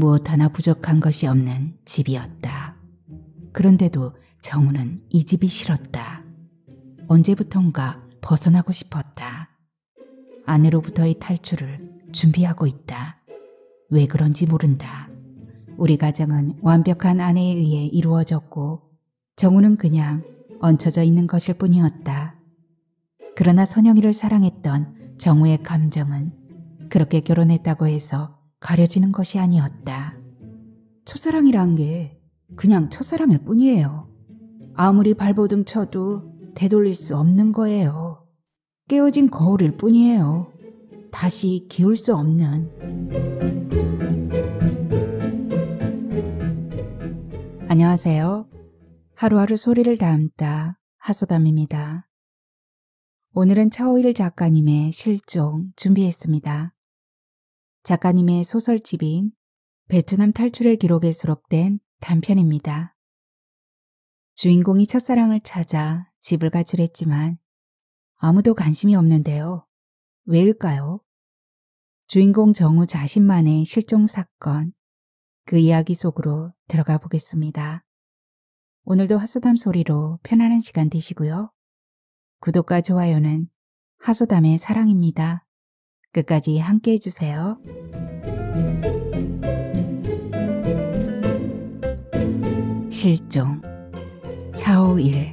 무엇 하나 부족한 것이 없는 집이었다. 그런데도 정우는 이 집이 싫었다. 언제부턴가 벗어나고 싶었다. 아내로부터의 탈출을 준비하고 있다. 왜 그런지 모른다. 우리 가정은 완벽한 아내에 의해 이루어졌고 정우는 그냥 얹혀져 있는 것일 뿐이었다. 그러나 선영이를 사랑했던 정우의 감정은 그렇게 결혼했다고 해서 가려지는 것이 아니었다. 첫사랑이란 게 그냥 첫사랑일 뿐이에요. 아무리 발버둥 쳐도 되돌릴 수 없는 거예요. 깨어진 거울일 뿐이에요. 다시 기울 수 없는 안녕하세요. 하루하루 소리를 담다 하소담입니다. 오늘은 차오일 작가님의 실종 준비했습니다. 작가님의 소설집인 베트남 탈출의 기록에 수록된 단편입니다. 주인공이 첫사랑을 찾아 집을 가출했지만 아무도 관심이 없는데요. 왜일까요? 주인공 정우 자신만의 실종 사건, 그 이야기 속으로 들어가 보겠습니다. 오늘도 하소담 소리로 편안한 시간 되시고요. 구독과 좋아요는 하소담의 사랑입니다. 끝까지 함께 해주세요. 실종 451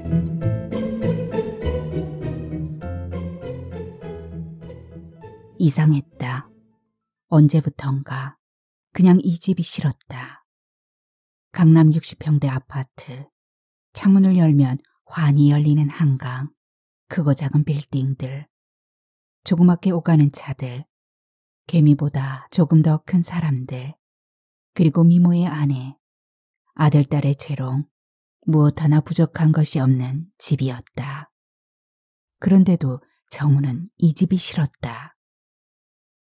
이상했다. 언제부턴가 그냥 이 집이 싫었다. 강남 60평대 아파트. 창문을 열면 환히 열리는 한강. 크고 작은 빌딩들. 조그맣게 오가는 차들, 개미보다 조금 더 큰 사람들, 그리고 미모의 아내, 아들, 딸의 재롱, 무엇 하나 부족한 것이 없는 집이었다. 그런데도 정우는 이 집이 싫었다.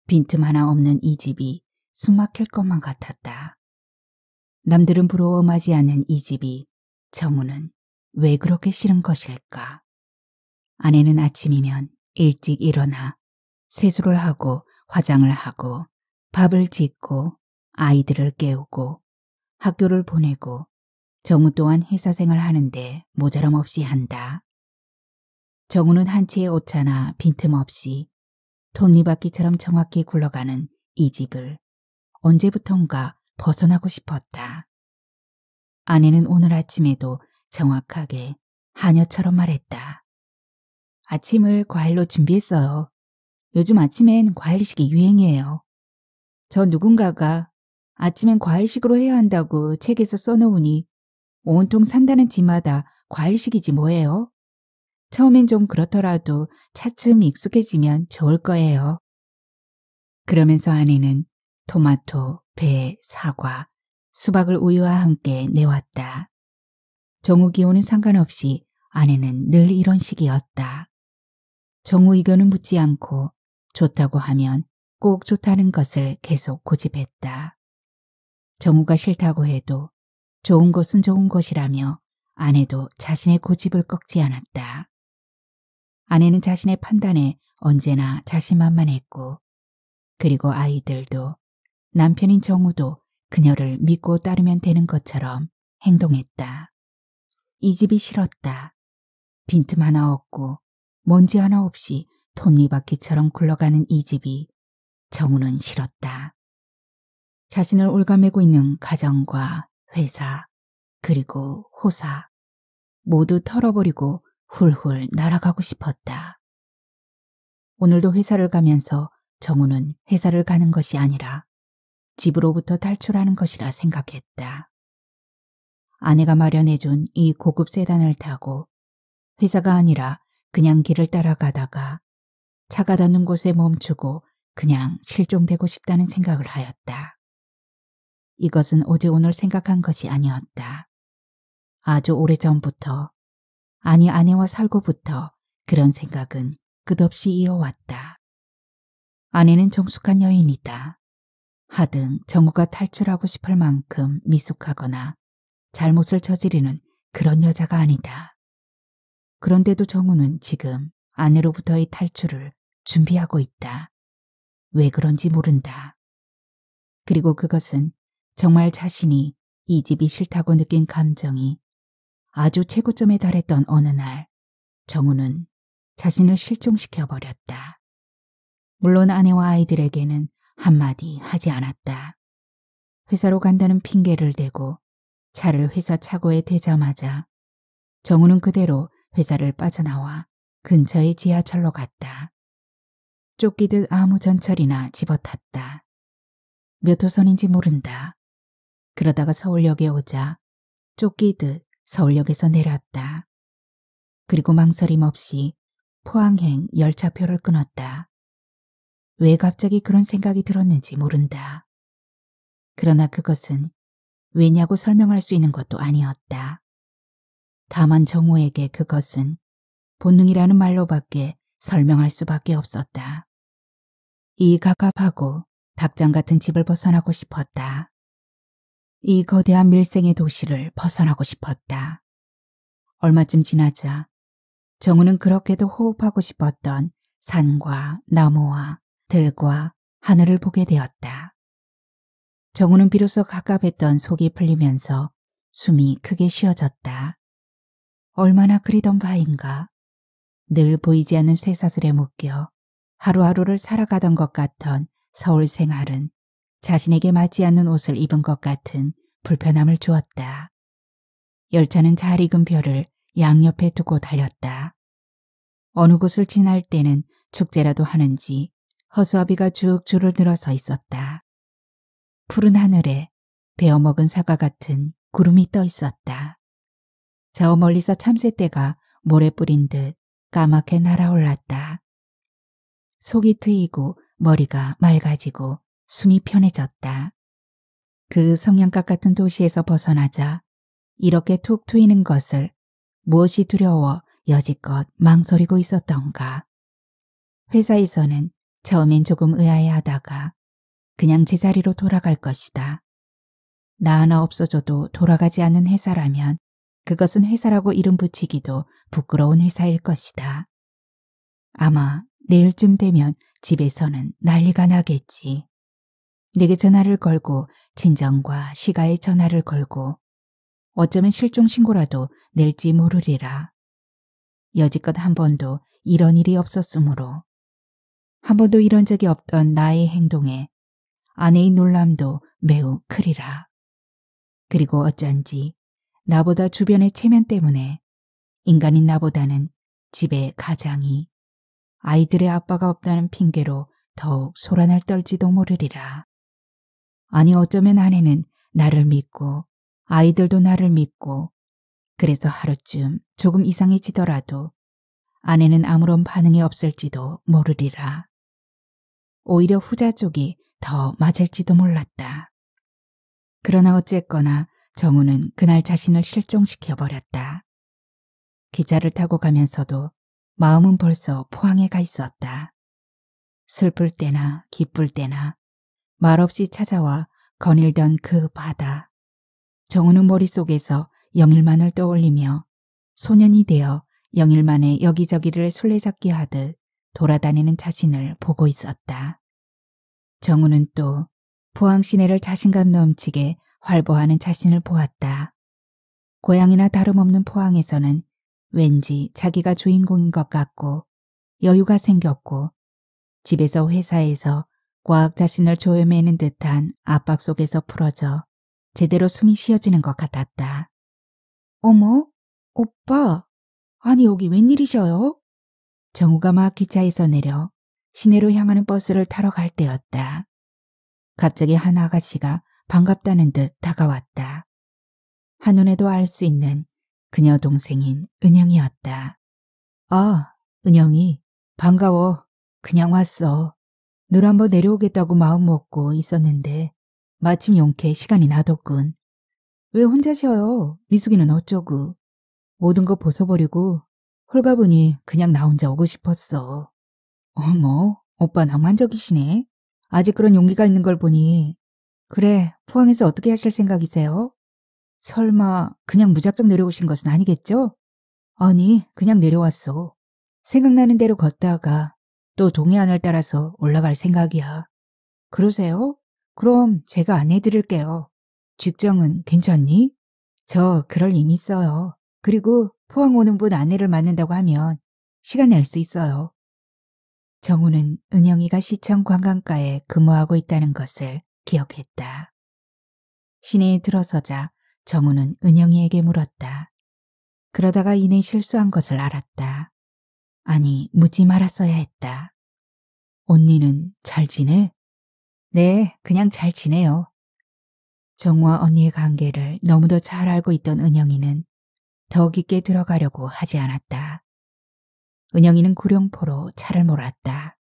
빈틈 하나 없는 이 집이 숨막힐 것만 같았다. 남들은 부러워하지 않는 이 집이 정우는 왜 그렇게 싫은 것일까? 아내는 아침이면 일찍 일어나 세수를 하고 화장을 하고 밥을 짓고 아이들을 깨우고 학교를 보내고 정우 또한 회사 생활하는데 모자람 없이 한다. 정우는 한 치의 오차나 빈틈없이 톱니바퀴처럼 정확히 굴러가는 이 집을 언제부턴가 벗어나고 싶었다. 아내는 오늘 아침에도 정확하게 하녀처럼 말했다. 아침을 과일로 준비했어요. 요즘 아침엔 과일식이 유행이에요. 저 누군가가 아침엔 과일식으로 해야 한다고 책에서 써놓으니 온통 산다는 집마다 과일식이지 뭐예요? 처음엔 좀 그렇더라도 차츰 익숙해지면 좋을 거예요. 그러면서 아내는 토마토, 배, 사과, 수박을 우유와 함께 내왔다. 정우 기온은 상관없이 아내는 늘 이런 식이었다. 정우 의견은 묻지 않고 좋다고 하면 꼭 좋다는 것을 계속 고집했다. 정우가 싫다고 해도 좋은 것은 좋은 것이라며 아내도 자신의 고집을 꺾지 않았다. 아내는 자신의 판단에 언제나 자신만만했고 그리고 아이들도 남편인 정우도 그녀를 믿고 따르면 되는 것처럼 행동했다. 이 집이 싫었다. 빈틈 하나 없고 먼지 하나 없이 톱니바퀴처럼 굴러가는 이 집이 정우는 싫었다. 자신을 올가매고 있는 가정과 회사 그리고 호사 모두 털어버리고 훌훌 날아가고 싶었다. 오늘도 회사를 가면서 정우는 회사를 가는 것이 아니라 집으로부터 탈출하는 것이라 생각했다. 아내가 마련해준 이 고급 세단을 타고 회사가 아니라 그냥 길을 따라가다가 차가 닿는 곳에 멈추고 그냥 실종되고 싶다는 생각을 하였다. 이것은 어제 오늘 생각한 것이 아니었다. 아주 오래전부터 아니 아내와 살고부터 그런 생각은 끝없이 이어왔다. 아내는 정숙한 여인이다. 하등 정우가 탈출하고 싶을 만큼 미숙하거나 잘못을 저지르는 그런 여자가 아니다. 그런데도 정우는 지금 아내로부터의 탈출을 준비하고 있다. 왜 그런지 모른다. 그리고 그것은 정말 자신이 이 집이 싫다고 느낀 감정이 아주 최고점에 달했던 어느 날 정우는 자신을 실종시켜버렸다. 물론 아내와 아이들에게는 한마디 하지 않았다. 회사로 간다는 핑계를 대고 차를 회사 차고에 대자마자 정우는 그대로 회사를 빠져나와 근처의 지하철로 갔다. 쫓기듯 아무 전철이나 집어탔다. 몇 호선인지 모른다. 그러다가 서울역에 오자 쫓기듯 서울역에서 내렸다. 그리고 망설임 없이 포항행 열차표를 끊었다. 왜 갑자기 그런 생각이 들었는지 모른다. 그러나 그것은 왜냐고 설명할 수 있는 것도 아니었다. 다만 정우에게 그것은 본능이라는 말로밖에 설명할 수밖에 없었다. 이 갑갑하고 닭장 같은 집을 벗어나고 싶었다. 이 거대한 밀생의 도시를 벗어나고 싶었다. 얼마쯤 지나자 정우는 그렇게도 호흡하고 싶었던 산과 나무와 들과 하늘을 보게 되었다. 정우는 비로소 가깝했던 속이 풀리면서 숨이 크게 쉬어졌다. 얼마나 그리던 바인가. 늘 보이지 않는 쇠사슬에 묶여 하루하루를 살아가던 것 같던 서울 생활은 자신에게 맞지 않는 옷을 입은 것 같은 불편함을 주었다. 열차는 잘 익은 별을 양옆에 두고 달렸다. 어느 곳을 지날 때는 축제라도 하는지 허수아비가 쭉 줄을 늘어서 있었다. 푸른 하늘에 베어먹은 사과 같은 구름이 떠 있었다. 저 멀리서 참새떼가 모래 뿌린 듯 까맣게 날아올랐다. 속이 트이고 머리가 맑아지고 숨이 편해졌다. 그 성냥갑 같은 도시에서 벗어나자 이렇게 툭 트이는 것을 무엇이 두려워 여지껏 망설이고 있었던가. 회사에서는 처음엔 조금 의아해하다가 그냥 제자리로 돌아갈 것이다. 나 하나 없어져도 돌아가지 않는 회사라면 그것은 회사라고 이름 붙이기도 부끄러운 회사일 것이다. 아마 내일쯤 되면 집에서는 난리가 나겠지. 내게 전화를 걸고 친정과 시가에 전화를 걸고 어쩌면 실종신고라도 낼지 모르리라. 여지껏 한 번도 이런 일이 없었으므로 한 번도 이런 적이 없던 나의 행동에 아내의 놀람도 매우 크리라. 그리고 어쩐지 나보다 주변의 체면 때문에 인간인 나보다는 집에 가장이 아이들의 아빠가 없다는 핑계로 더욱 소란을 떨지도 모르리라. 아니 어쩌면 아내는 나를 믿고 아이들도 나를 믿고 그래서 하루쯤 조금 이상해지더라도 아내는 아무런 반응이 없을지도 모르리라. 오히려 후자 쪽이 더 맞을지도 몰랐다. 그러나 어쨌거나 정우는 그날 자신을 실종시켜버렸다. 기차를 타고 가면서도 마음은 벌써 포항에 가 있었다. 슬플 때나 기쁠 때나 말없이 찾아와 거닐던 그 바다. 정우는 머릿속에서 영일만을 떠올리며 소년이 되어 영일만의 여기저기를 술래잡기 하듯 돌아다니는 자신을 보고 있었다. 정우는 또 포항 시내를 자신감 넘치게 활보하는 자신을 보았다. 고향이나 다름없는 포항에서는 왠지 자기가 주인공인 것 같고 여유가 생겼고 집에서 회사에서 과학 자신을 조여매는 듯한 압박 속에서 풀어져 제대로 숨이 쉬어지는 것 같았다. 어머? 오빠? 아니 여기 웬일이셔요? 정우가 막 기차에서 내려 시내로 향하는 버스를 타러 갈 때였다. 갑자기 한 아가씨가 반갑다는 듯 다가왔다. 한눈에도 알 수 있는 그녀 동생인 은영이었다. 아, 은영이 반가워. 그냥 왔어. 늘 한번 내려오겠다고 마음먹고 있었는데 마침 용케 시간이 나더군. 왜 혼자 쉬어요? 미숙이는 어쩌구 모든 거 벗어버리고 홀가분히 그냥 나 혼자 오고 싶었어. 어머, 오빠 낭만적이시네. 아직 그런 용기가 있는 걸 보니 그래, 포항에서 어떻게 하실 생각이세요? 설마 그냥 무작정 내려오신 것은 아니겠죠? 아니, 그냥 내려왔어. 생각나는 대로 걷다가 또 동해안을 따라서 올라갈 생각이야. 그러세요? 그럼 제가 안내드릴게요. 직장은 괜찮니? 저 그럴 힘 있어요. 그리고 포항 오는 분 아내를 만난다고 하면 시간 낼 수 있어요. 정우는 은영이가 시청 관광가에 근무하고 있다는 것을 기억했다. 시내에 들어서자 정우는 은영이에게 물었다. 그러다가 이내 실수한 것을 알았다. 아니, 묻지 말았어야 했다. 언니는 잘 지내? 네, 그냥 잘 지내요. 정우와 언니의 관계를 너무도 잘 알고 있던 은영이는 더 깊게 들어가려고 하지 않았다. 은영이는 구룡포로 차를 몰았다.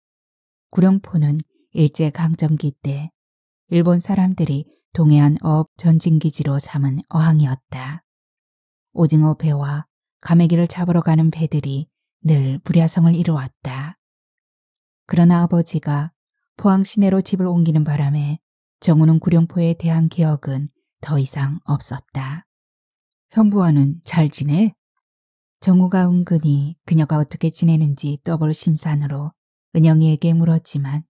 구룡포는 일제강점기 때 일본 사람들이 동해안 어업 전진기지로 삼은 어항이었다. 오징어 배와 가메기를 잡으러 가는 배들이 늘 불야성을 이루었다. 그러나 아버지가 포항 시내로 집을 옮기는 바람에 정우는 구룡포에 대한 기억은 더 이상 없었다. 현부와는잘 지내? 정우가 은근히 그녀가 어떻게 지내는지 떠볼 심산으로 은영이에게 물었지만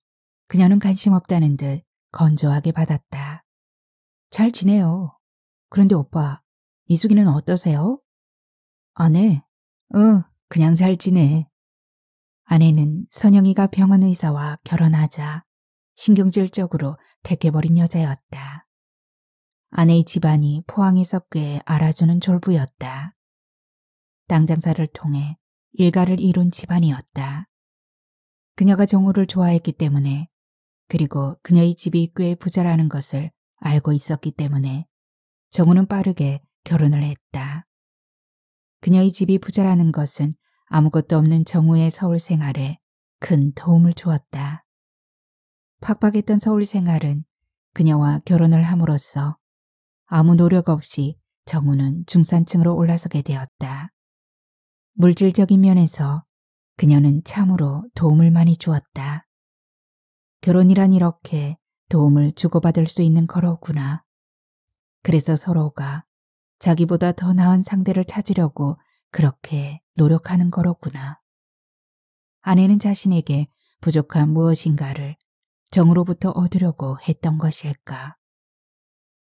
그녀는 관심 없다는 듯 건조하게 받았다. 잘 지내요. 그런데 오빠, 이수기는 어떠세요? 아내? 응, 그냥 잘 지내. 아내는 선영이가 병원 의사와 결혼하자 신경질적으로 택해버린 여자였다. 아내의 집안이 포항에서 꽤 알아주는 졸부였다. 땅 장사를 통해 일가를 이룬 집안이었다. 그녀가 정우를 좋아했기 때문에 그리고 그녀의 집이 꽤 부자라는 것을 알고 있었기 때문에 정우는 빠르게 결혼을 했다. 그녀의 집이 부자라는 것은 아무것도 없는 정우의 서울 생활에 큰 도움을 주었다. 팍팍했던 서울 생활은 그녀와 결혼을 함으로써 아무 노력 없이 정우는 중산층으로 올라서게 되었다. 물질적인 면에서 그녀는 참으로 도움을 많이 주었다. 결혼이란 이렇게 도움을 주고받을 수 있는 거로구나. 그래서 서로가 자기보다 더 나은 상대를 찾으려고 그렇게 노력하는 거로구나. 아내는 자신에게 부족한 무엇인가를 정으로부터 얻으려고 했던 것일까.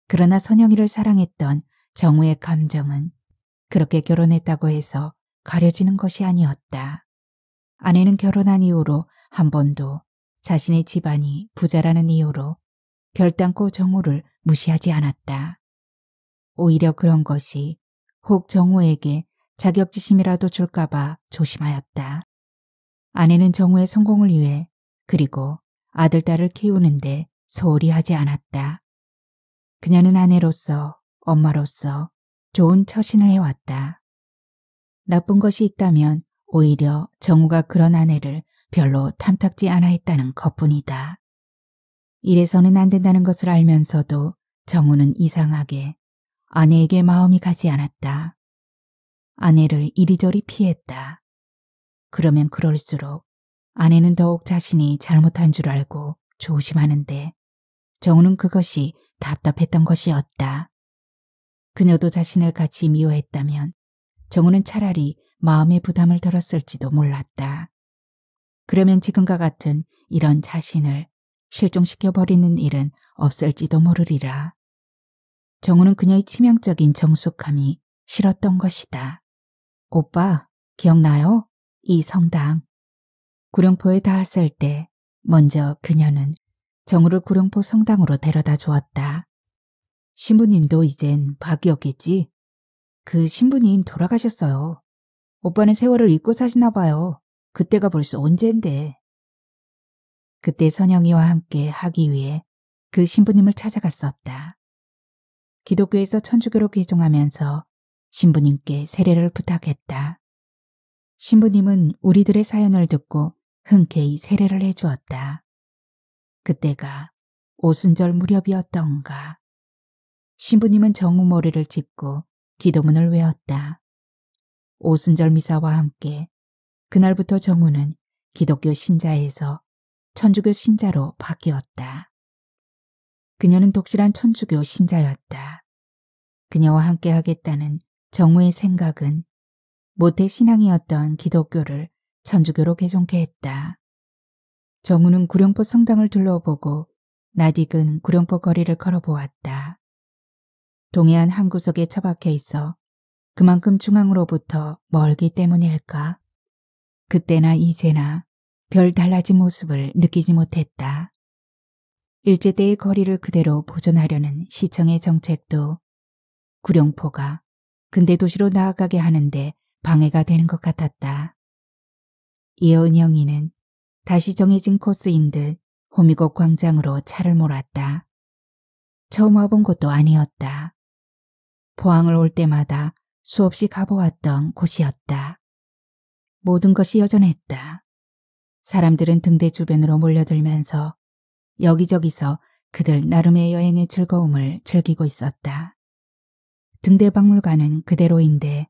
그러나 선영이를 사랑했던 정우의 감정은 그렇게 결혼했다고 해서 가려지는 것이 아니었다. 아내는 결혼한 이후로 한 번도 자신의 집안이 부자라는 이유로 별단코 정우를 무시하지 않았다. 오히려 그런 것이 혹 정우에게 자격지심이라도 줄까봐 조심하였다. 아내는 정우의 성공을 위해 그리고 아들, 딸을 키우는데 소홀히 하지 않았다. 그녀는 아내로서 엄마로서 좋은 처신을 해왔다. 나쁜 것이 있다면 오히려 정우가 그런 아내를 별로 탐탁지 않아 했다는 것뿐이다. 이래서는 안 된다는 것을 알면서도 정우는 이상하게 아내에게 마음이 가지 않았다. 아내를 이리저리 피했다. 그러면 그럴수록 아내는 더욱 자신이 잘못한 줄 알고 조심하는데 정우는 그것이 답답했던 것이었다. 그녀도 자신을 같이 미워했다면 정우는 차라리 마음의 부담을 덜었을지도 몰랐다. 그러면 지금과 같은 이런 자신을 실종시켜버리는 일은 없을지도 모르리라. 정우는 그녀의 치명적인 정숙함이 싫었던 것이다. 오빠, 기억나요? 이 성당. 구룡포에 닿았을 때 먼저 그녀는 정우를 구룡포 성당으로 데려다 주었다. 신부님도 이젠 박이었겠지? 그 신부님 돌아가셨어요. 오빠는 세월을 잊고 사시나 봐요. 그때가 벌써 언젠데. 그때 선영이와 함께 하기 위해 그 신부님을 찾아갔었다. 기독교에서 천주교로 개종하면서 신부님께 세례를 부탁했다. 신부님은 우리들의 사연을 듣고 흔쾌히 세례를 해주었다. 그때가 오순절 무렵이었던가. 신부님은 정우머리를 짚고 기도문을 외웠다. 오순절 미사와 함께 그날부터 정우는 기독교 신자에서 천주교 신자로 바뀌었다. 그녀는 독실한 천주교 신자였다. 그녀와 함께 하겠다는 정우의 생각은 모태 신앙이었던 기독교를 천주교로 개종케 했다. 정우는 구룡포 성당을 둘러보고 나익은 구룡포 거리를 걸어보았다. 동해안 한 구석에 처박혀 있어 그만큼 중앙으로부터 멀기 때문일까? 그때나 이제나 별 달라진 모습을 느끼지 못했다. 일제대의 거리를 그대로 보존하려는 시청의 정책도 구룡포가 근대 도시로 나아가게 하는데 방해가 되는 것 같았다. 이어 은영이는 다시 정해진 코스인 듯 호미곶 광장으로 차를 몰았다. 처음 와본 곳도 아니었다. 포항을 올 때마다 수없이 가보았던 곳이었다. 모든 것이 여전했다. 사람들은 등대 주변으로 몰려들면서 여기저기서 그들 나름의 여행의 즐거움을 즐기고 있었다. 등대 박물관은 그대로인데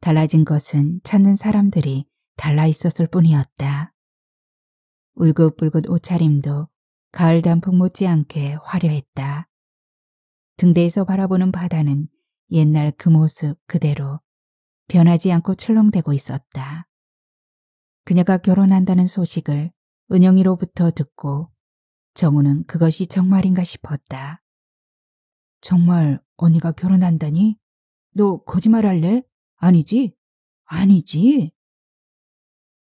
달라진 것은 찾는 사람들이 달라 있었을 뿐이었다. 울긋불긋 옷차림도 가을 단풍 못지않게 화려했다. 등대에서 바라보는 바다는 옛날 그 모습 그대로 변하지 않고 출렁대고 있었다. 그녀가 결혼한다는 소식을 은영이로부터 듣고 정우는 그것이 정말인가 싶었다. 정말 언니가 결혼한다니? 너 거짓말할래? 아니지? 아니지?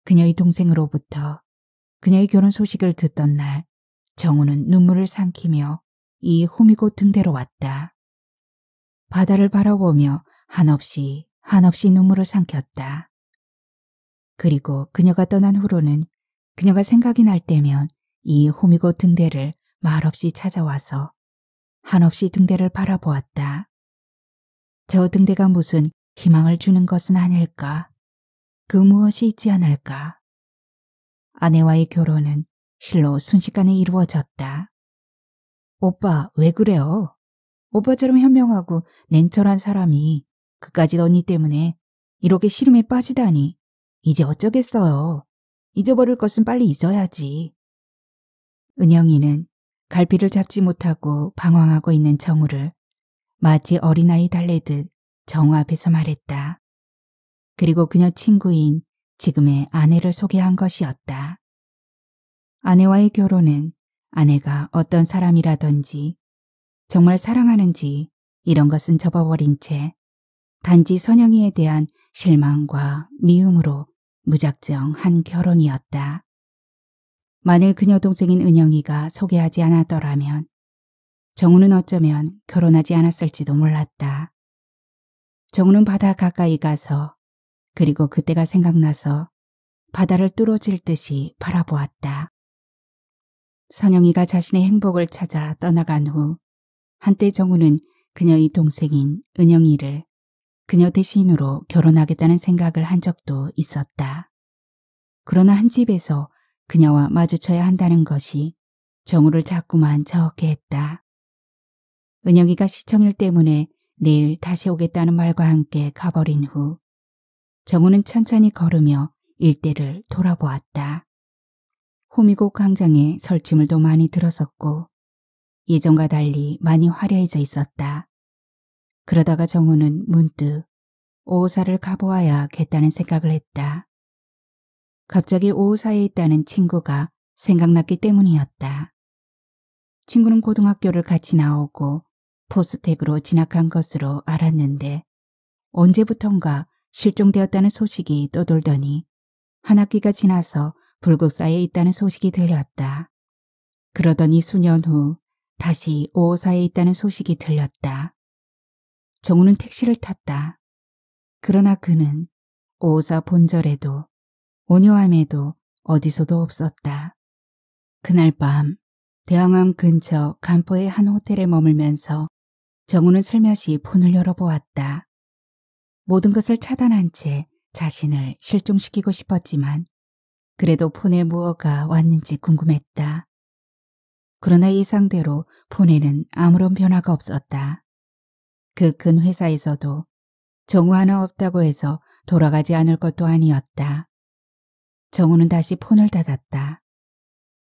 그녀의 동생으로부터 그녀의 결혼 소식을 듣던 날 정우는 눈물을 삼키며 이 호미곶 등대로 왔다. 바다를 바라보며 한없이 한없이 눈물을 삼켰다. 그리고 그녀가 떠난 후로는 그녀가 생각이 날 때면 이 호미곶 등대를 말없이 찾아와서 한없이 등대를 바라보았다. 저 등대가 무슨 희망을 주는 것은 아닐까? 그 무엇이 있지 않을까? 아내와의 결혼은 실로 순식간에 이루어졌다. 오빠 왜 그래요? 오빠처럼 현명하고 냉철한 사람이 그까짓 언니 때문에 이렇게 시름에 빠지다니 이제 어쩌겠어요. 잊어버릴 것은 빨리 잊어야지. 은영이는 갈피를 잡지 못하고 방황하고 있는 정우를 마치 어린아이 달래듯 정우 앞에서 말했다. 그리고 그녀 친구인 지금의 아내를 소개한 것이었다. 아내와의 결혼은 아내가 어떤 사람이라든지 정말 사랑하는지 이런 것은 접어버린 채 단지 선영이에 대한 실망과 미움으로 무작정 한 결혼이었다. 만일 그녀 동생인 은영이가 소개하지 않았더라면 정우는 어쩌면 결혼하지 않았을지도 몰랐다. 정우는 바다 가까이 가서 그리고 그때가 생각나서 바다를 뚫어질 듯이 바라보았다. 선영이가 자신의 행복을 찾아 떠나간 후 한때 정우는 그녀의 동생인 은영이를 그녀 대신으로 결혼하겠다는 생각을 한 적도 있었다. 그러나 한 집에서 그녀와 마주쳐야 한다는 것이 정우를 자꾸만 저게 했다. 은영이가 시청일 때문에 내일 다시 오겠다는 말과 함께 가버린 후 정우는 천천히 걸으며 일대를 돌아보았다. 호미곶 광장에 설치물도 많이 들어섰고 예전과 달리 많이 화려해져 있었다. 그러다가 정우는 문득 오호사를 가보아야겠다는 생각을 했다. 갑자기 오호사에 있다는 친구가 생각났기 때문이었다. 친구는 고등학교를 같이 나오고 포스텍으로 진학한 것으로 알았는데 언제부턴가 실종되었다는 소식이 떠돌더니 한 학기가 지나서 불국사에 있다는 소식이 들렸다. 그러더니 수년 후 다시 오호사에 있다는 소식이 들렸다. 정우는 택시를 탔다. 그러나 그는 오사 본절에도 온요함에도 어디서도 없었다. 그날 밤 대왕암 근처 간포의 한 호텔에 머물면서 정우는 슬며시 폰을 열어보았다. 모든 것을 차단한 채 자신을 실종시키고 싶었지만 그래도 폰에 무엇가 왔는지 궁금했다. 그러나 예상대로 폰에는 아무런 변화가 없었다. 그큰 회사에서도 정우 하나 없다고 해서 돌아가지 않을 것도 아니었다. 정우는 다시 폰을 닫았다.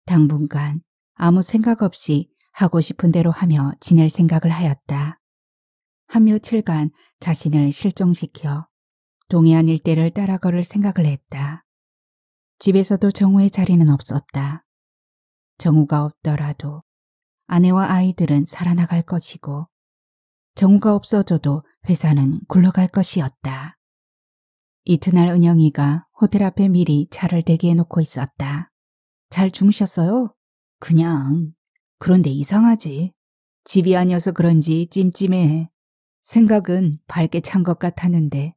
당분간 아무 생각 없이 하고 싶은 대로 하며 지낼 생각을 하였다. 한 며칠간 자신을 실종시켜 동해안 일대를 따라 걸을 생각을 했다. 집에서도 정우의 자리는 없었다. 정우가 없더라도 아내와 아이들은 살아나갈 것이고 정우가 없어져도 회사는 굴러갈 것이었다. 이튿날 은영이가 호텔 앞에 미리 차를 대기해 놓고 있었다. 잘 주무셨어요? 그냥. 그런데 이상하지. 집이 아니어서 그런지 찜찜해. 생각은 밝게 찬 것 같았는데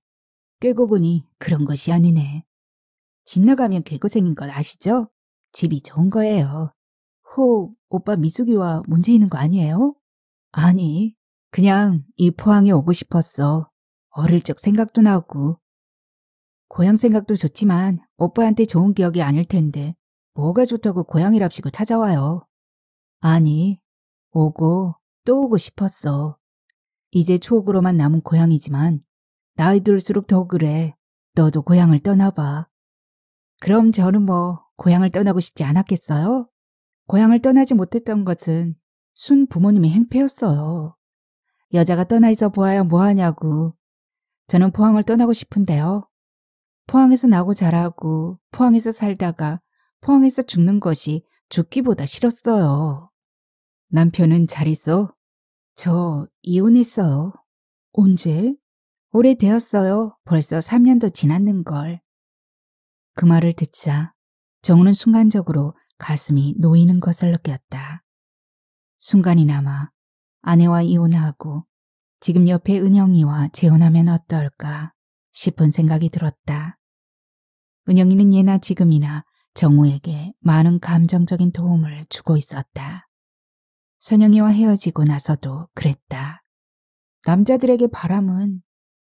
깨고 보니 그런 것이 아니네. 집 나가면 개고생인 것 아시죠? 집이 좋은 거예요. 호, 오빠 미숙이와 문제 있는 거 아니에요? 아니, 그냥 이 포항에 오고 싶었어. 어릴 적 생각도 나고. 고향 생각도 좋지만 오빠한테 좋은 기억이 아닐 텐데 뭐가 좋다고 고향이랍시고 찾아와요. 아니, 오고 또 오고 싶었어. 이제 추억으로만 남은 고향이지만 나이 들수록 더 그래. 너도 고향을 떠나봐. 그럼 저는 뭐 고향을 떠나고 싶지 않았겠어요? 고향을 떠나지 못했던 것은 순 부모님의 행패였어요. 여자가 떠나 있어 보아야 뭐하냐고. 저는 포항을 떠나고 싶은데요. 포항에서 나고 자라고 포항에서 살다가 포항에서 죽는 것이 죽기보다 싫었어요. 남편은 잘 있어? 저 이혼했어요. 언제? 오래되었어요. 벌써 3년도 지났는걸. 그 말을 듣자 정우는 순간적으로 가슴이 놓이는 것을 느꼈다. 순간이나마 아내와 이혼하고 지금 옆에 은영이와 재혼하면 어떨까 싶은 생각이 들었다. 은영이는 예나 지금이나 정우에게 많은 감정적인 도움을 주고 있었다. 선영이와 헤어지고 나서도 그랬다. 남자들에게 바람은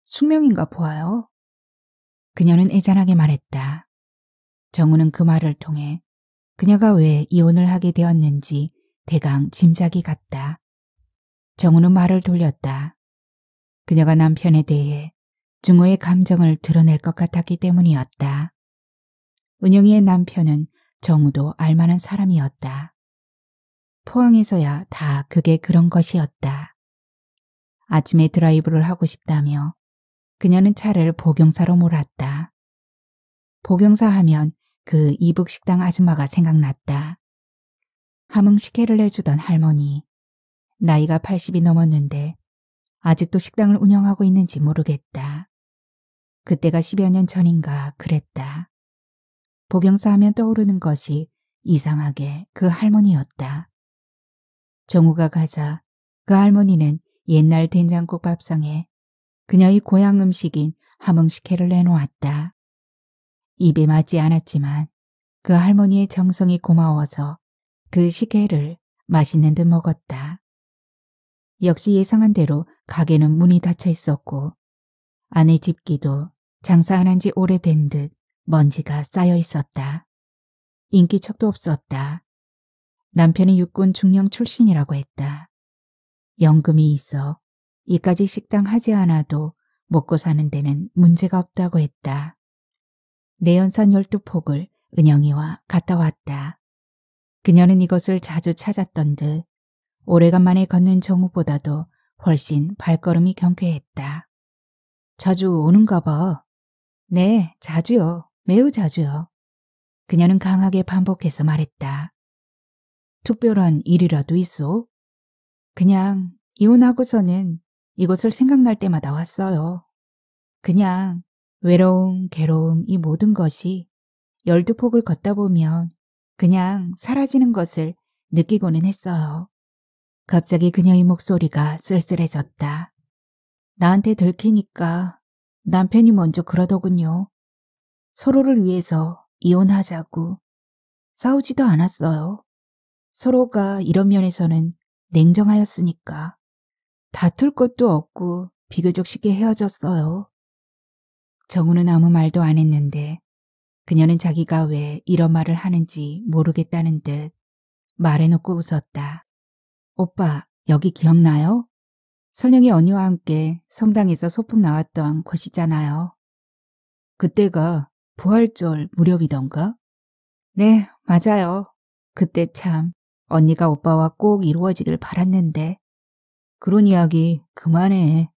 숙명인가 보아요. 그녀는 애잔하게 말했다. 정우는 그 말을 통해 그녀가 왜 이혼을 하게 되었는지 대강 짐작이 갔다. 정우는 말을 돌렸다. 그녀가 남편에 대해 증오의 감정을 드러낼 것 같았기 때문이었다. 은영이의 남편은 정우도 알만한 사람이었다. 포항에서야 다 그게 그런 것이었다. 아침에 드라이브를 하고 싶다며 그녀는 차를 보경사로 몰았다. 보경사 하면 그 이북식당 아줌마가 생각났다. 함흥 식혜를 해주던 할머니. 나이가 80이 넘었는데 아직도 식당을 운영하고 있는지 모르겠다. 그때가 10여 년 전인가 그랬다. 복영사 하면 떠오르는 것이 이상하게 그 할머니였다. 정우가 가자 그 할머니는 옛날 된장국 밥상에 그녀의 고향 음식인 함흥식회를 내놓았다. 입에 맞지 않았지만 그 할머니의 정성이 고마워서 그 식혜를 맛있는 듯 먹었다. 역시 예상한 대로 가게는 문이 닫혀 있었고 아내 집기도 장사 안 한 지 오래된 듯 먼지가 쌓여 있었다. 인기척도 없었다. 남편이 육군 중령 출신이라고 했다. 연금이 있어 이까지 식당 하지 않아도 먹고 사는 데는 문제가 없다고 했다. 내연산 12폭을 은영이와 갔다 왔다. 그녀는 이것을 자주 찾았던 듯 오래간만에 걷는 정우보다도 훨씬 발걸음이 경쾌했다. 자주 오는가 봐. 네, 자주요. 매우 자주요. 그녀는 강하게 반복해서 말했다. 특별한 일이라도 있어? 그냥 이혼하고서는 이곳을 생각날 때마다 왔어요. 그냥 외로움, 괴로움 이 모든 것이 열두 폭을 걷다 보면 그냥 사라지는 것을 느끼고는 했어요. 갑자기 그녀의 목소리가 쓸쓸해졌다. 나한테 들키니까 남편이 먼저 그러더군요. 서로를 위해서 이혼하자고. 싸우지도 않았어요. 서로가 이런 면에서는 냉정하였으니까. 다툴 것도 없고 비교적 쉽게 헤어졌어요. 정우는 아무 말도 안 했는데 그녀는 자기가 왜 이런 말을 하는지 모르겠다는 듯 말해놓고 웃었다. 오빠, 여기 기억나요? 선영이 언니와 함께 성당에서 소풍 나왔던 곳이잖아요. 그때가 부활절 무렵이던가? 네, 맞아요. 그때 참 언니가 오빠와 꼭 이루어지길 바랐는데. 그런 이야기 그만해.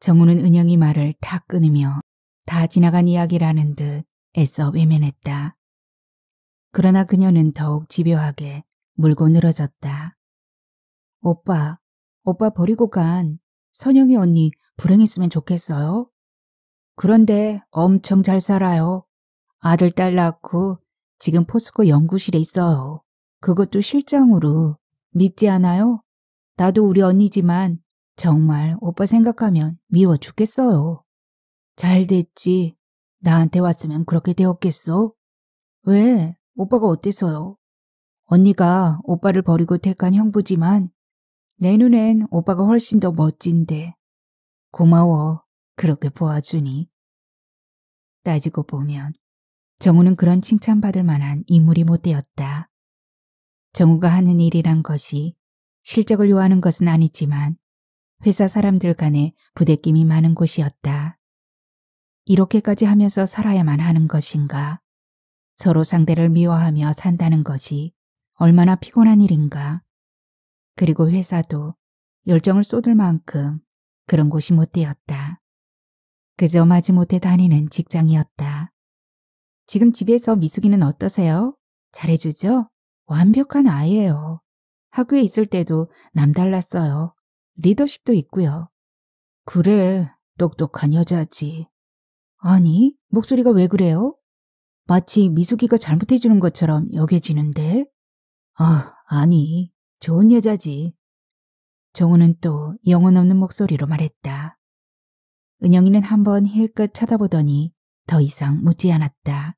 정우는 은영이 말을 다 끊으며 다 지나간 이야기라는 듯 애써 외면했다. 그러나 그녀는 더욱 집요하게 물고 늘어졌다. 오빠, 오빠 버리고 간 선영이 언니 불행했으면 좋겠어요? 그런데 엄청 잘 살아요. 아들 딸 낳고 지금 포스코 연구실에 있어요. 그것도 실장으로. 믿지 않아요? 나도 우리 언니지만 정말 오빠 생각하면 미워 죽겠어요. 잘 됐지. 나한테 왔으면 그렇게 되었겠어? 왜? 오빠가 어때서요? 언니가 오빠를 버리고 택한 형부지만 내 눈엔 오빠가 훨씬 더 멋진데. 고마워. 그렇게 보아주니. 따지고 보면 정우는 그런 칭찬받을 만한 인물이 못 되었다. 정우가 하는 일이란 것이 실적을 요하는 것은 아니지만 회사 사람들 간에 부대낌이 많은 곳이었다. 이렇게까지 하면서 살아야만 하는 것인가? 서로 상대를 미워하며 산다는 것이 얼마나 피곤한 일인가? 그리고 회사도 열정을 쏟을 만큼 그런 곳이 못 되었다. 그저 마지못해 다니는 직장이었다. 지금 집에서 미숙이는 어떠세요? 잘해주죠? 완벽한 아이예요. 학교에 있을 때도 남달랐어요. 리더십도 있고요. 그래, 똑똑한 여자지. 아니, 목소리가 왜 그래요? 마치 미숙이가 잘못해주는 것처럼 여겨지는데? 아, 아니. 좋은 여자지. 정우는 또 영혼 없는 목소리로 말했다. 은영이는 한번 힐끗 쳐다보더니 더 이상 묻지 않았다.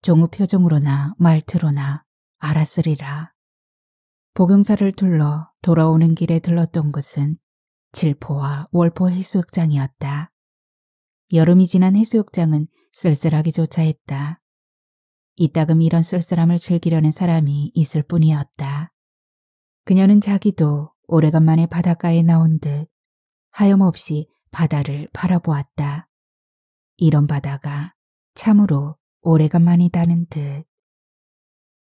정우 표정으로나 말투로나 알았으리라. 복용사를 둘러 돌아오는 길에 들렀던 곳은 질포와 월포 해수욕장이었다. 여름이 지난 해수욕장은 쓸쓸하기조차 했다. 이따금 이런 쓸쓸함을 즐기려는 사람이 있을 뿐이었다. 그녀는 자기도 오래간만에 바닷가에 나온 듯 하염없이 바다를 바라보았다. 이런 바다가 참으로 오래간만이다는 듯.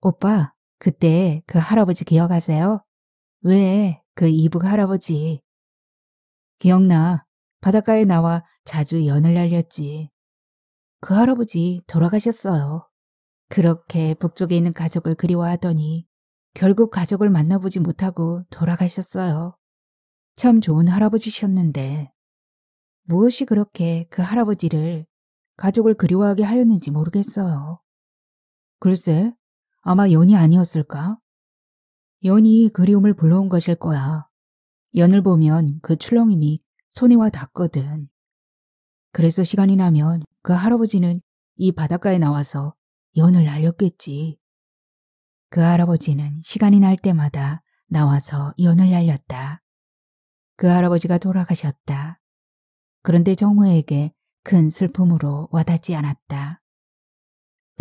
오빠, 그때 그 할아버지 기억하세요? 왜, 그 이북 할아버지. 기억나. 바닷가에 나와 자주 연을 날렸지. 그 할아버지 돌아가셨어요. 그렇게 북쪽에 있는 가족을 그리워하더니 결국 가족을 만나보지 못하고 돌아가셨어요. 참 좋은 할아버지셨는데 무엇이 그렇게 그 할아버지를 가족을 그리워하게 하였는지 모르겠어요. 글쎄, 아마 연이 아니었을까? 연이 그리움을 불러온 것일 거야. 연을 보면 그 출렁임이 손에 와 닿거든. 그래서 시간이 나면 그 할아버지는 이 바닷가에 나와서 연을 날렸겠지. 그 할아버지는 시간이 날 때마다 나와서 연을 날렸다. 그 할아버지가 돌아가셨다. 그런데 정우에게 큰 슬픔으로 와닿지 않았다.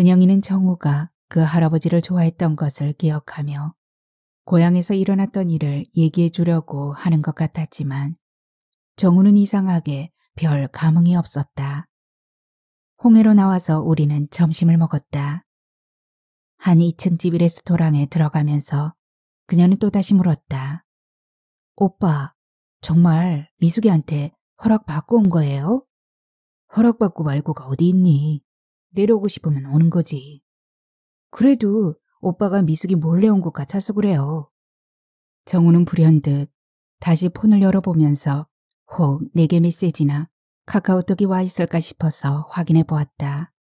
은영이는 정우가 그 할아버지를 좋아했던 것을 기억하며 고향에서 일어났던 일을 얘기해 주려고 하는 것 같았지만 정우는 이상하게 별 감흥이 없었다. 홍해로 나와서 우리는 점심을 먹었다. 한 2층 집 레스토랑에 들어가면서 그녀는 또다시 물었다. 오빠, 정말 미숙이한테 허락받고 온 거예요? 허락받고 말고가 어디 있니? 내려오고 싶으면 오는 거지. 그래도 오빠가 미숙이 몰래 온 것 같아서 그래요. 정우는 불현듯 다시 폰을 열어보면서 혹 내게 메시지나 카카오톡이 와 있을까 싶어서 확인해 보았다.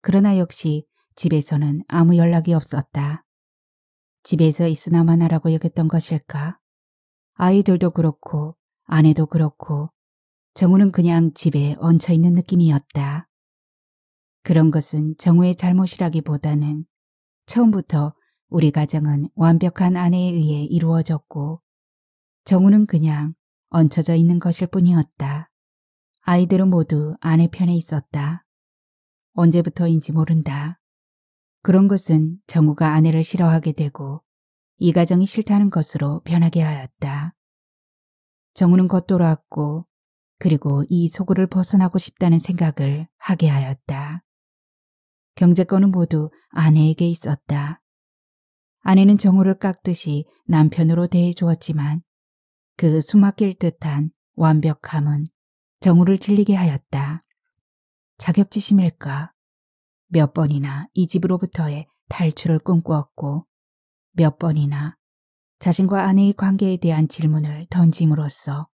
그러나 역시 집에서는 아무 연락이 없었다. 집에서 있으나만 하라고 여겼던 것일까? 아이들도 그렇고 아내도 그렇고 정우는 그냥 집에 얹혀있는 느낌이었다. 그런 것은 정우의 잘못이라기보다는 처음부터 우리 가정은 완벽한 아내에 의해 이루어졌고 정우는 그냥 얹혀져 있는 것일 뿐이었다. 아이들은 모두 아내 편에 있었다. 언제부터인지 모른다. 그런 것은 정우가 아내를 싫어하게 되고 이 가정이 싫다는 것으로 변하게 하였다. 정우는 겉돌아왔고 그리고 이 소굴을 벗어나고 싶다는 생각을 하게 하였다. 경제권은 모두 아내에게 있었다. 아내는 정우를 깎듯이 남편으로 대해주었지만 그 숨막힐 듯한 완벽함은 정우를 질리게 하였다. 자격지심일까? 몇 번이나 이 집으로부터의 탈출을 꿈꾸었고 몇 번이나 자신과 아내의 관계에 대한 질문을 던짐으로써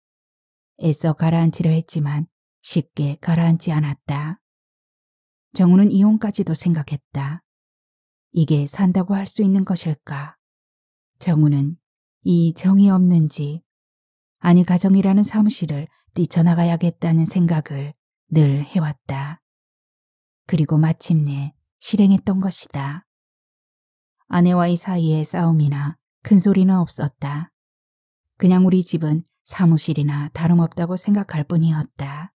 애써 가라앉히려 했지만 쉽게 가라앉지 않았다. 정우는 이혼까지도 생각했다. 이게 산다고 할 수 있는 것일까? 정우는 이 정이 없는지 아니 가정이라는 사무실을 뛰쳐나가야겠다는 생각을 늘 해왔다. 그리고 마침내 실행했던 것이다. 아내와의 사이에 싸움이나 큰 소리는 없었다. 그냥 우리 집은 사무실이나 다름없다고 생각할 뿐이었다.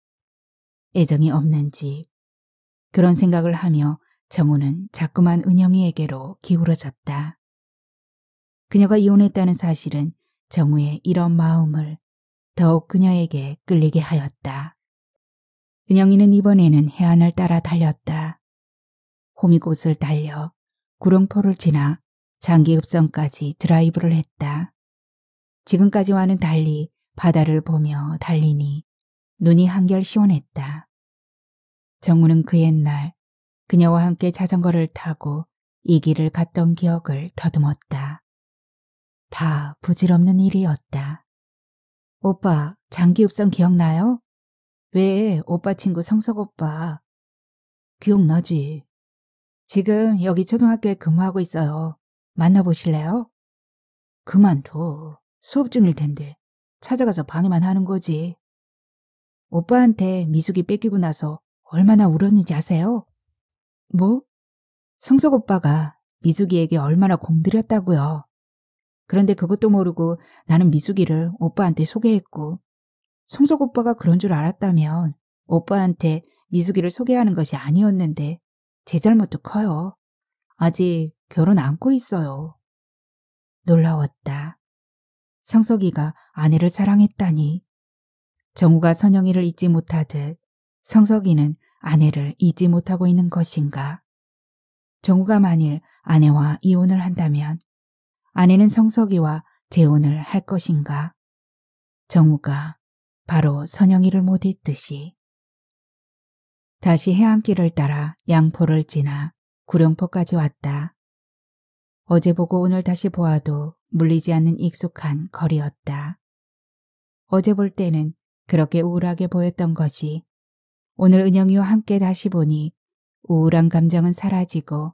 애정이 없는 지 그런 생각을 하며 정우는 자꾸만 은영이에게로 기울어졌다. 그녀가 이혼했다는 사실은 정우의 이런 마음을 더욱 그녀에게 끌리게 하였다. 은영이는 이번에는 해안을 따라 달렸다. 호미곶을 달려 구렁포를 지나 장기읍성까지 드라이브를 했다. 지금까지와는 달리 바다를 보며 달리니 눈이 한결 시원했다. 정우는 그 옛날 그녀와 함께 자전거를 타고 이 길을 갔던 기억을 더듬었다. 다 부질없는 일이었다. 오빠, 장기읍성 기억나요? 왜 오빠 친구 성석 오빠. 기억나지? 지금 여기 초등학교에 근무하고 있어요. 만나보실래요? 그만둬. 수업 중일 텐데. 찾아가서 방해만 하는 거지. 오빠한테 미숙이 뺏기고 나서 얼마나 울었는지 아세요? 뭐? 성석 오빠가 미숙이에게 얼마나 공들였다고요. 그런데 그것도 모르고 나는 미숙이를 오빠한테 소개했고 송석 오빠가 그런 줄 알았다면 오빠한테 미숙이를 소개하는 것이 아니었는데 제 잘못도 커요. 아직 결혼 안고 있어요. 놀라웠다. 성석이가 아내를 사랑했다니. 정우가 선영이를 잊지 못하듯 성석이는 아내를 잊지 못하고 있는 것인가. 정우가 만일 아내와 이혼을 한다면 아내는 성석이와 재혼을 할 것인가. 정우가 바로 선영이를 못했듯이 다시 해안길을 따라 양포를 지나 구룡포까지 왔다. 어제 보고 오늘 다시 보아도 물리지 않는 익숙한 거리였다. 어제 볼 때는 그렇게 우울하게 보였던 것이 오늘 은영이와 함께 다시 보니 우울한 감정은 사라지고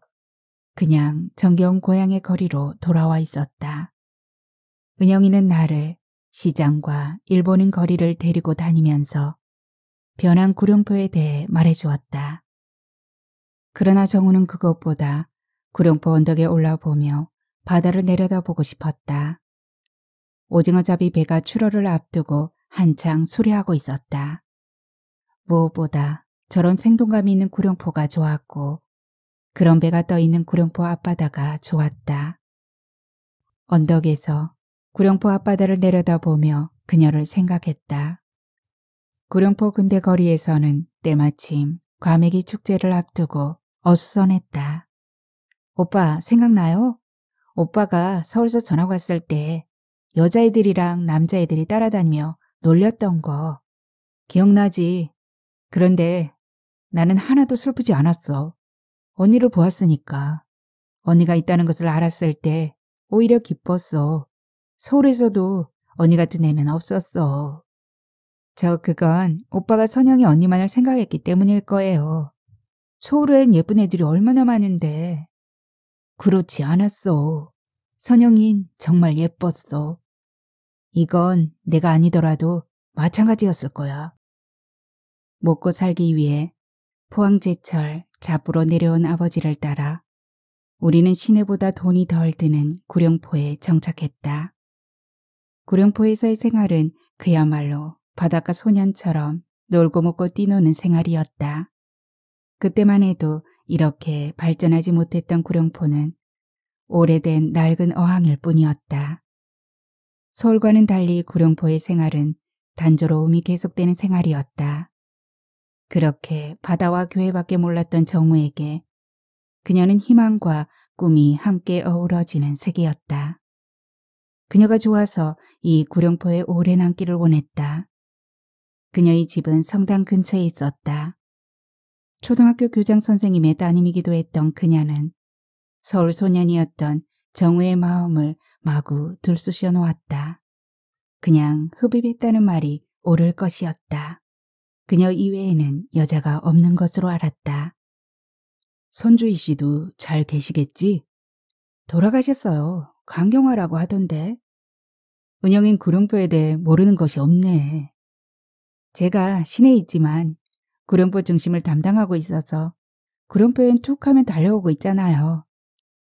그냥 정겨운 고향의 거리로 돌아와 있었다. 은영이는 나를 시장과 일본인 거리를 데리고 다니면서 변한 구룡포에 대해 말해주었다. 그러나 정우는 그것보다 구룡포 언덕에 올라보며 바다를 내려다보고 싶었다. 오징어잡이 배가 출어를 앞두고 한창 수리하고 있었다. 무엇보다 저런 생동감 이 있는 구룡포가 좋았고 그런 배가 떠있는 구룡포 앞바다가 좋았다. 언덕에서 구룡포 앞바다를 내려다보며 그녀를 생각했다. 구룡포 근대 거리에서는 때마침 과메기 축제를 앞두고 어수선했다. 오빠 생각나요? 오빠가 서울서 전학 왔을 때 여자애들이랑 남자애들이 따라다니며 놀렸던 거 기억나지? 그런데 나는 하나도 슬프지 않았어. 언니를 보았으니까. 언니가 있다는 것을 알았을 때 오히려 기뻤어. 서울에서도 언니 같은 애는 없었어. 저 그건 오빠가 선영이 언니만을 생각했기 때문일 거예요. 서울엔 예쁜 애들이 얼마나 많은데. 그렇지 않았어. 선영인 정말 예뻤어. 이건 내가 아니더라도 마찬가지였을 거야. 먹고 살기 위해 포항제철 잡으로 내려온 아버지를 따라 우리는 시내보다 돈이 덜 드는 구룡포에 정착했다. 구룡포에서의 생활은 그야말로 바닷가 소년처럼 놀고 먹고 뛰노는 생활이었다. 그때만 해도 이렇게 발전하지 못했던 구룡포는 오래된 낡은 어항일 뿐이었다. 서울과는 달리 구룡포의 생활은 단조로움이 계속되는 생활이었다. 그렇게 바다와 교회밖에 몰랐던 정우에게 그녀는 희망과 꿈이 함께 어우러지는 세계였다. 그녀가 좋아서 이 구룡포에 오래 남기를 원했다. 그녀의 집은 성당 근처에 있었다. 초등학교 교장 선생님의 따님이기도 했던 그녀는 서울 소년이었던 정우의 마음을 마구 들쑤셔 놓았다. 그냥 흡입했다는 말이 옳을 것이었다. 그녀 이외에는 여자가 없는 것으로 알았다. 선주희 씨도 잘 계시겠지? 돌아가셨어요. 강경화라고 하던데. 은영인 구룡포에 대해 모르는 것이 없네. 제가 시내에 있지만 구룡포 중심을 담당하고 있어서 구룡포엔 툭 하면 달려오고 있잖아요.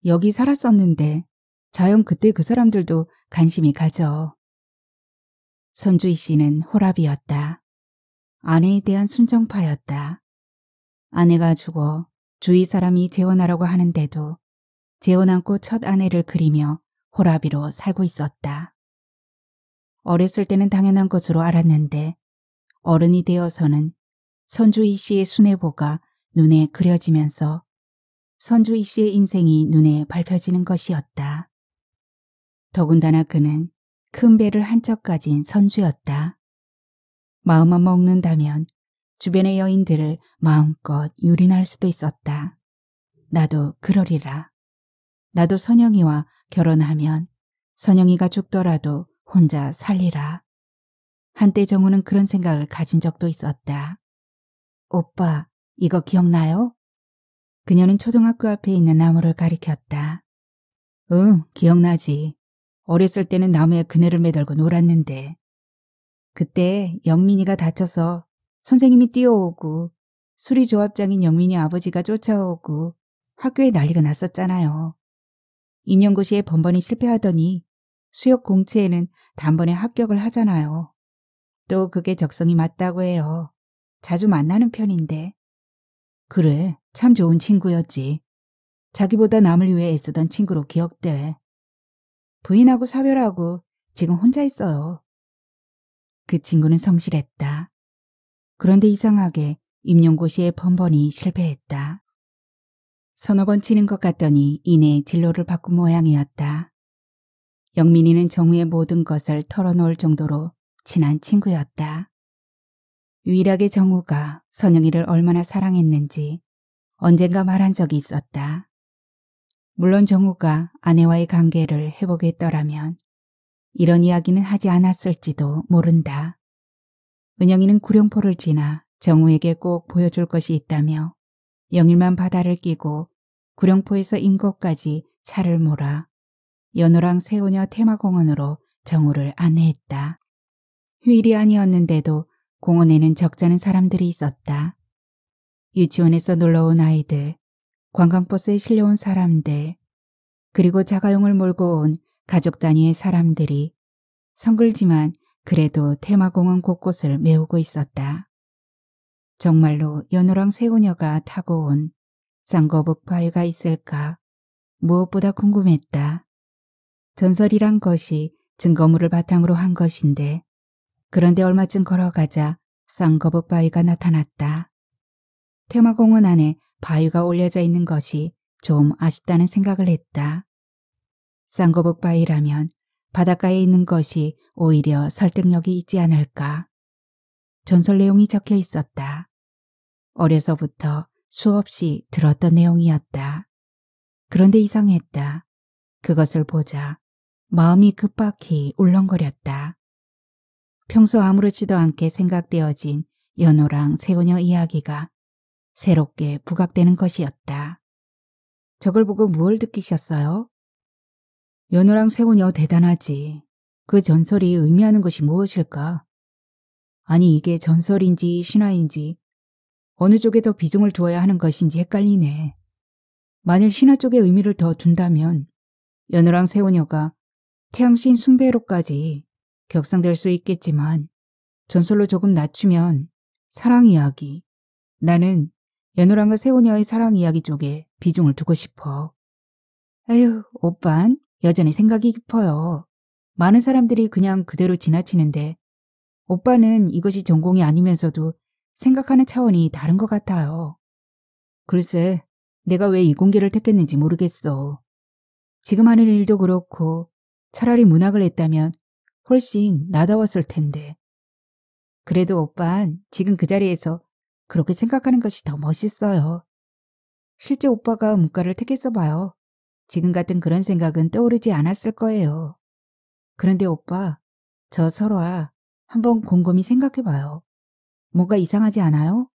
여기 살았었는데 자연 그때 그 사람들도 관심이 가죠. 선주희 씨는 호랍이었다. 아내에 대한 순정파였다. 아내가 죽어 주위 사람이 재혼하라고 하는데도 재혼안고 첫 아내를 그리며 호라비로 살고 있었다. 어렸을 때는 당연한 것으로 알았는데 어른이 되어서는 선주이 씨의 순애보가 눈에 그려지면서 선주이 씨의 인생이 눈에 밟혀지는 것이었다. 더군다나 그는 큰 배를 한 척 가진 선주였다. 마음만 먹는다면 주변의 여인들을 마음껏 유린할 수도 있었다. 나도 그러리라. 나도 선영이와 결혼하면 선영이가 죽더라도 혼자 살리라. 한때 정우는 그런 생각을 가진 적도 있었다. 오빠, 이거 기억나요? 그녀는 초등학교 앞에 있는 나무를 가리켰다. 응, 기억나지. 어렸을 때는 나무에 그네를 매달고 놀았는데. 그때 영민이가 다쳐서 선생님이 뛰어오고 수리조합장인 영민이 아버지가 쫓아오고 학교에 난리가 났었잖아요. 인용고시에 번번이 실패하더니 수역 공채에는 단번에 합격을 하잖아요. 또 그게 적성이 맞다고 해요. 자주 만나는 편인데. 그래, 참 좋은 친구였지. 자기보다 남을 위해 애쓰던 친구로 기억돼. 부인하고 사별하고 지금 혼자 있어요. 그 친구는 성실했다. 그런데 이상하게 임용고시에 번번이 실패했다. 서너 번 치는 것 같더니 이내 진로를 바꾼 모양이었다. 영민이는 정우의 모든 것을 털어놓을 정도로 친한 친구였다. 유일하게 정우가 선영이를 얼마나 사랑했는지 언젠가 말한 적이 있었다. 물론 정우가 아내와의 관계를 회복했더라면 이런 이야기는 하지 않았을지도 모른다. 은영이는 구룡포를 지나 정우에게 꼭 보여줄 것이 있다며 영일만 바다를 끼고 구령포에서 인거까지 차를 몰아 연호랑 세우녀 테마공원으로 정우를 안내했다. 휴일이 아니었는데도 공원에는 적잖은 사람들이 있었다. 유치원에서 놀러온 아이들, 관광버스에 실려온 사람들, 그리고 자가용을 몰고 온 가족 단위의 사람들이 성글지만 그래도 테마공원 곳곳을 메우고 있었다. 정말로 연호랑 새우녀가 타고 온쌍거북바위가 있을까 무엇보다 궁금했다. 전설이란 것이 증거물을 바탕으로 한 것인데 그런데 얼마쯤 걸어가자 쌍거북 바위가 나타났다. 테마공원 안에 바위가 올려져 있는 것이 좀 아쉽다는 생각을 했다. 쌍거북 바위라면 바닷가에 있는 것이 오히려 설득력이 있지 않을까. 전설 내용이 적혀 있었다. 어려서부터 수없이 들었던 내용이었다. 그런데 이상했다. 그것을 보자 마음이 급박히 울렁거렸다. 평소 아무렇지도 않게 생각되어진 연호랑 세은녀 이야기가 새롭게 부각되는 것이었다. 저걸 보고 무얼 느끼셨어요? 연호랑 세훈여 대단하지. 그 전설이 의미하는 것이 무엇일까? 아니 이게 전설인지 신화인지 어느 쪽에 더 비중을 두어야 하는 것인지 헷갈리네. 만일 신화 쪽에 의미를 더 둔다면 연우랑 세원녀가 태양신 숭배로까지 격상될 수 있겠지만 전설로 조금 낮추면 사랑 이야기. 나는 연우랑과 세원녀의 사랑 이야기 쪽에 비중을 두고 싶어. 에휴, 오빤 여전히 생각이 깊어요. 많은 사람들이 그냥 그대로 지나치는데 오빠는 이것이 전공이 아니면서도 생각하는 차원이 다른 것 같아요. 글쎄, 내가 왜 이공계를 택했는지 모르겠어. 지금 하는 일도 그렇고 차라리 문학을 했다면 훨씬 나다웠을 텐데. 그래도 오빤 지금 그 자리에서 그렇게 생각하는 것이 더 멋있어요. 실제 오빠가 문과를 택했어 봐요. 지금 같은 그런 생각은 떠오르지 않았을 거예요. 그런데 오빠, 저 설화 한번 곰곰이 생각해봐요. 뭔가 이상하지 않아요?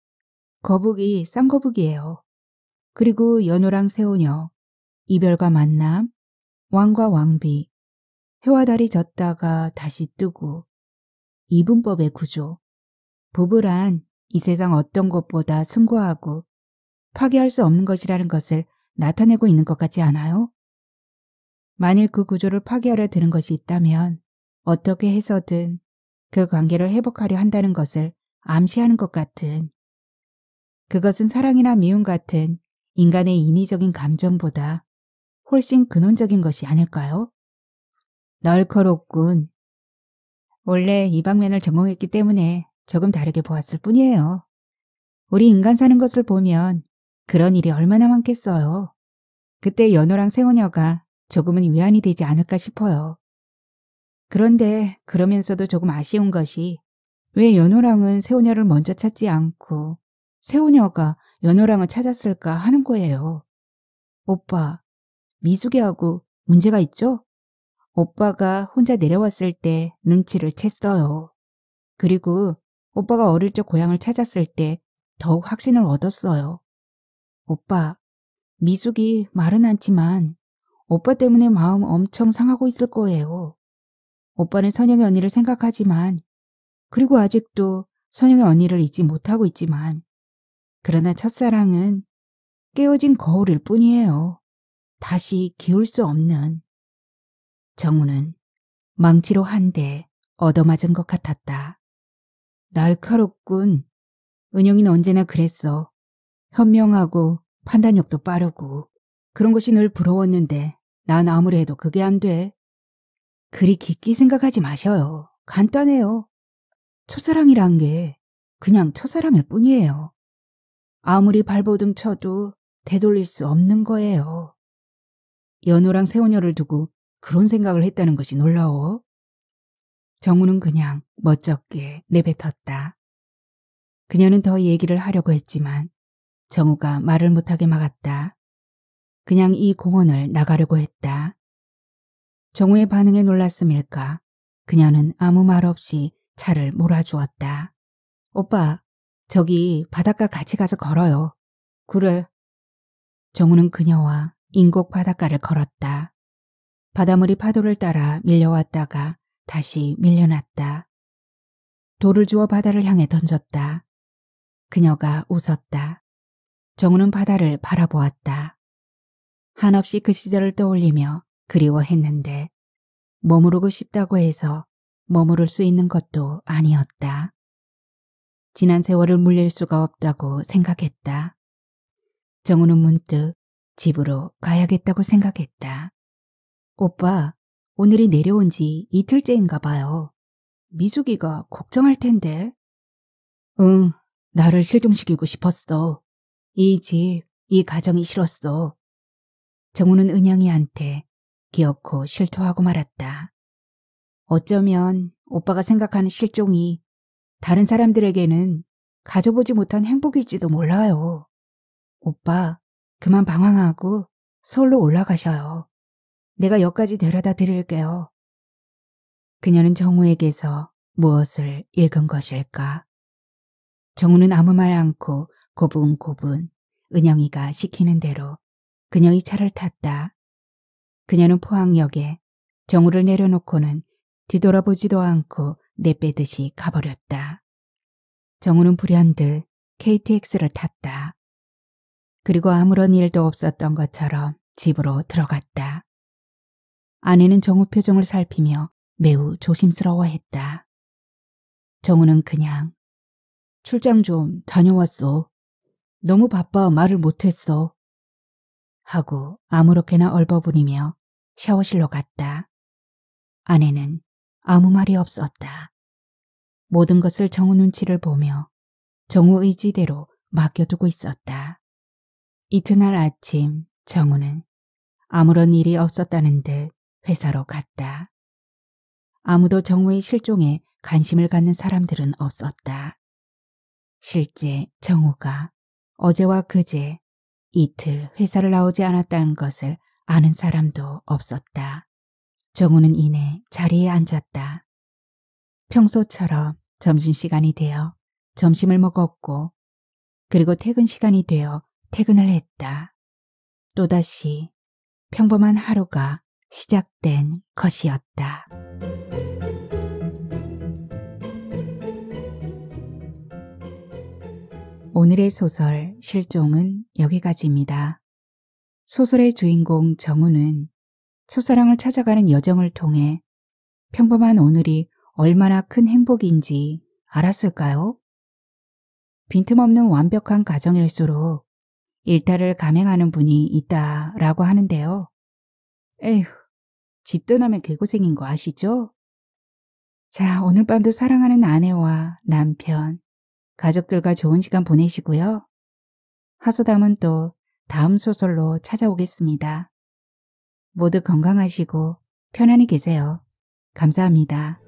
거북이 쌍거북이에요. 그리고 연호랑 새우녀 이별과 만남, 왕과 왕비, 해와 달이 졌다가 다시 뜨고, 이분법의 구조, 부부란 이 세상 어떤 것보다 숭고하고 파괴할 수 없는 것이라는 것을 나타내고 있는 것 같지 않아요? 만일 그 구조를 파괴하려 드는 것이 있다면 어떻게 해서든 그 관계를 회복하려 한다는 것을 암시하는 것 같은 그것은 사랑이나 미움 같은 인간의 인위적인 감정보다 훨씬 근원적인 것이 아닐까요? 널커롭군. 원래 이 방면을 전공했기 때문에 조금 다르게 보았을 뿐이에요. 우리 인간 사는 것을 보면 그런 일이 얼마나 많겠어요. 그때 연호랑 세원녀가 조금은 위안이 되지 않을까 싶어요. 그런데 그러면서도 조금 아쉬운 것이 왜 연호랑은 세호녀를 먼저 찾지 않고 세호녀가 연호랑을 찾았을까 하는 거예요. 오빠, 미숙이하고 문제가 있죠? 오빠가 혼자 내려왔을 때 눈치를 챘어요. 그리고 오빠가 어릴 적 고향을 찾았을 때 더욱 확신을 얻었어요. 오빠, 미숙이 말은 않지만 오빠 때문에 마음 엄청 상하고 있을 거예요. 오빠는 선영의 언니를 생각하지만 그리고 아직도 선영의 언니를 잊지 못하고 있지만 그러나 첫사랑은 깨어진 거울일 뿐이에요. 다시 기울 수 없는. 정우는 망치로 한 대 얻어맞은 것 같았다. 날카롭군. 은영이는 언제나 그랬어. 현명하고 판단력도 빠르고 그런 것이 늘 부러웠는데 난 아무리 해도 그게 안 돼. 그리 깊게 생각하지 마셔요. 간단해요. 첫사랑이란 게 그냥 첫사랑일 뿐이에요. 아무리 발버둥 쳐도 되돌릴 수 없는 거예요. 연호랑 세원녀를 두고 그런 생각을 했다는 것이 놀라워. 정우는 그냥 멋쩍게 내뱉었다. 그녀는 더 얘기를 하려고 했지만 정우가 말을 못하게 막았다. 그냥 이 공원을 나가려고 했다. 정우의 반응에 놀랐음일까 그녀는 아무 말 없이 차를 몰아주었다. 오빠, 저기 바닷가 같이 가서 걸어요. 그래. 정우는 그녀와 인곡 바닷가를 걸었다. 바닷물이 파도를 따라 밀려왔다가 다시 밀려났다. 돌을 주어 바다를 향해 던졌다. 그녀가 웃었다. 정우는 바다를 바라보았다. 한없이 그 시절을 떠올리며 그리워했는데 머무르고 싶다고 해서 머무를 수 있는 것도 아니었다. 지난 세월을 물릴 수가 없다고 생각했다. 정우는 문득 집으로 가야겠다고 생각했다. 오빠, 오늘이 내려온 지 이틀째인가 봐요. 미숙이가 걱정할 텐데. 응, 나를 실종시키고 싶었어. 이 집, 이 가정이 싫었어. 정우는 은영이한테 기어코 실토하고 말았다. 어쩌면 오빠가 생각하는 실종이 다른 사람들에게는 가져보지 못한 행복일지도 몰라요. 오빠, 그만 방황하고 서울로 올라가셔요. 내가 여기까지 데려다 드릴게요. 그녀는 정우에게서 무엇을 읽은 것일까? 정우는 아무 말 않고 고분고분 은영이가 시키는 대로 그녀의 차를 탔다. 그녀는 포항역에 정우를 내려놓고는 뒤돌아보지도 않고 내빼듯이 가버렸다. 정우는 불현듯 KTX를 탔다. 그리고 아무런 일도 없었던 것처럼 집으로 들어갔다. 아내는 정우 표정을 살피며 매우 조심스러워했다. 정우는 그냥 출장 좀 다녀왔어. 너무 바빠 말을 못했어. 하고 아무렇게나 얼버무리며 샤워실로 갔다. 아내는 아무 말이 없었다. 모든 것을 정우 눈치를 보며 정우 의지대로 맡겨두고 있었다. 이튿날 아침 정우는 아무런 일이 없었다는 듯 회사로 갔다. 아무도 정우의 실종에 관심을 갖는 사람들은 없었다. 실제 정우가 어제와 그제 이틀 회사를 나오지 않았다는 것을 아는 사람도 없었다. 정우는 이내 자리에 앉았다. 평소처럼 점심시간이 되어 점심을 먹었고 그리고 퇴근 시간이 되어 퇴근을 했다. 또다시 평범한 하루가 시작된 것이었다. 오늘의 소설 실종은 여기까지입니다. 소설의 주인공 정우는 첫사랑을 찾아가는 여정을 통해 평범한 오늘이 얼마나 큰 행복인지 알았을까요? 빈틈없는 완벽한 가정일수록 일탈을 감행하는 분이 있다라고 하는데요. 에휴, 집 떠나면 개고생인 거 아시죠? 자, 오늘 밤도 사랑하는 아내와 남편, 가족들과 좋은 시간 보내시고요. 하소담은 또 다음 소설로 찾아오겠습니다. 모두 건강하시고 편안히 계세요. 감사합니다.